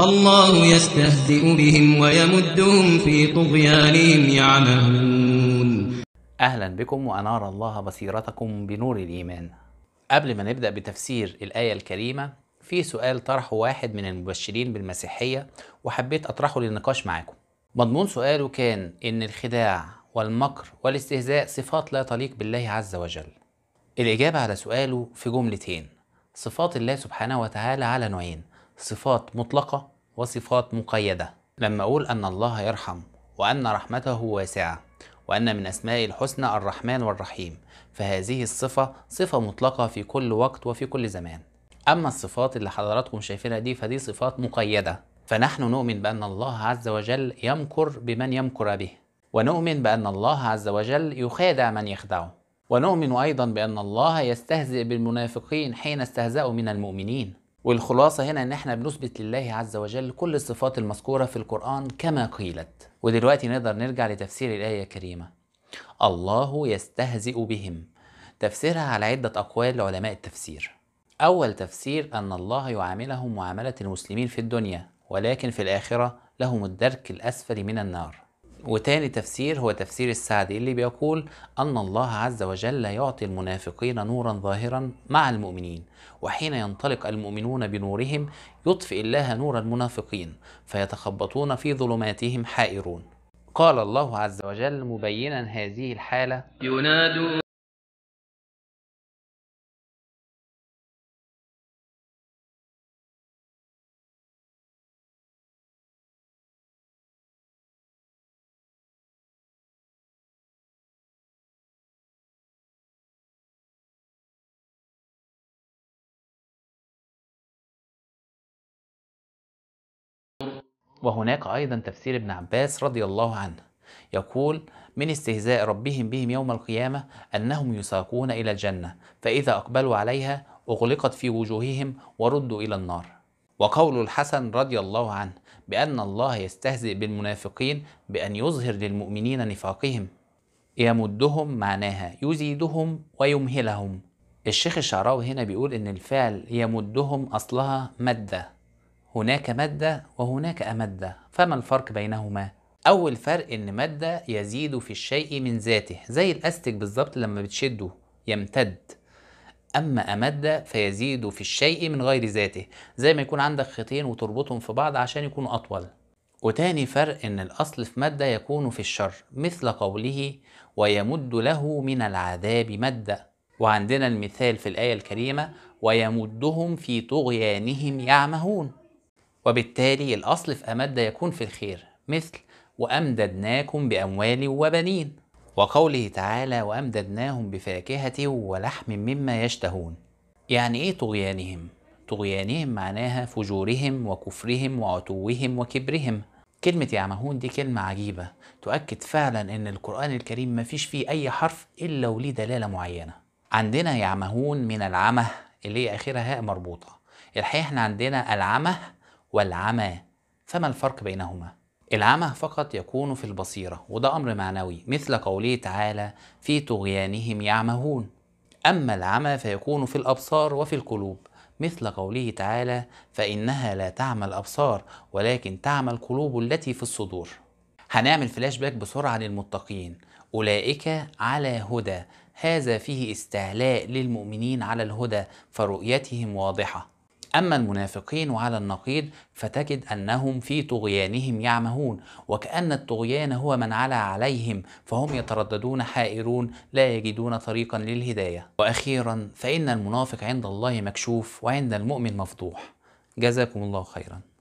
الله يستهزئ بهم ويمدهم في طغيانهم يعمهون اهلا بكم وانار الله بصيرتكم بنور الايمان قبل ما نبدا بتفسير الايه الكريمه في سؤال طرحه واحد من المبشرين بالمسيحيه وحبيت اطرحه للنقاش معاكم مضمون سؤاله كان ان الخداع والمكر والاستهزاء صفات لا تليق بالله عز وجل الاجابه على سؤاله في جملتين صفات الله سبحانه وتعالى على نوعين صفات مطلقة وصفات مقيدة لما أقول أن الله يرحم وأن رحمته واسعة وأن من أسماء الحسنى الرحمن والرحيم فهذه الصفة صفة مطلقة في كل وقت وفي كل زمان أما الصفات اللي حضراتكم شايفينها دي فدي صفات مقيدة فنحن نؤمن بأن الله عز وجل يمكر بمن يمكر به ونؤمن بأن الله عز وجل يخادع من يخدعه ونؤمن أيضا بأن الله يستهزئ بالمنافقين حين استهزأوا من المؤمنين والخلاصة هنا إن إحنا بنثبت لله عز وجل كل الصفات المذكورة في القرآن كما قيلت ودلوقتي نقدر نرجع لتفسير الآية الكريمة الله يستهزئ بهم تفسيرها على عدة أقوال لعلماء التفسير أول تفسير أن الله يعاملهم معاملة المسلمين في الدنيا ولكن في الآخرة لهم الدرك الأسفل من النار وتاني تفسير هو تفسير السعدي اللي بيقول أن الله عز وجل يعطي المنافقين نورا ظاهرا مع المؤمنين وحين ينطلق المؤمنون بنورهم يطفئ الله نور المنافقين فيتخبطون في ظلماتهم حائرون قال الله عز وجل مبينا هذه الحالة ينادون وهناك أيضا تفسير ابن عباس رضي الله عنه يقول من استهزاء ربهم بهم يوم القيامة أنهم يساقون إلى الجنة فإذا أقبلوا عليها أغلقت في وجوههم وردوا إلى النار وقول الحسن رضي الله عنه بأن الله يستهزئ بالمنافقين بأن يظهر للمؤمنين نفاقهم يمدهم معناها يزيدهم ويمهلهم الشيخ الشعراوي هنا بيقول إن الفعل يمدهم أصلها مدة هناك مادة وهناك أمادة فما الفرق بينهما؟ أول فرق إن مادة يزيد في الشيء من ذاته زي الأستك بالظبط لما بتشده يمتد أما أمادة فيزيد في الشيء من غير ذاته زي ما يكون عندك خيطين وتربطهم في بعض عشان يكونوا أطول وتاني فرق إن الأصل في مادة يكون في الشر مثل قوله ويمد له من العذاب مادة وعندنا المثال في الآية الكريمة ويمدهم في طغيانهم يعمهون وبالتالي الأصل في أمد يكون في الخير مثل وأمددناكم بأموال وبنين وقوله تعالى وأمددناهم بفاكهة ولحم مما يشتهون يعني إيه طغيانهم؟ طغيانهم معناها فجورهم وكفرهم وعتوهم وكبرهم كلمة يعمهون دي كلمة عجيبة تؤكد فعلا ان القرآن الكريم مفيش فيه اي حرف الا وليه دلالة معينة عندنا يعمهون من العمه اللي هي اخرها هاء مربوطة الحقيقة احنا عندنا العمه والعمى فما الفرق بينهما؟ العمى فقط يكون في البصيرة وده أمر معنوي مثل قوله تعالى في طغيانهم يعمهون أما العمى فيكون في الأبصار وفي القلوب مثل قوله تعالى فإنها لا تعمى الأبصار ولكن تعمى القلوب التي في الصدور هنعمل فلاش باك بسرعة للمتقين أولئك على هدى هذا فيه استعلاء للمؤمنين على الهدى فرؤيتهم واضحة أما المنافقين وعلى النقيض فتجد أنهم في طغيانهم يعمهون وكأن الطغيان هو من علا عليهم فهم يترددون حائرون لا يجدون طريقا للهداية وأخيرا فإن المنافق عند الله مكشوف وعند المؤمن مفضوح جزاكم الله خيرا